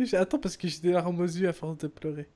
J'attends Attends, parce que j'ai des larmes aux yeux à force de pleurer.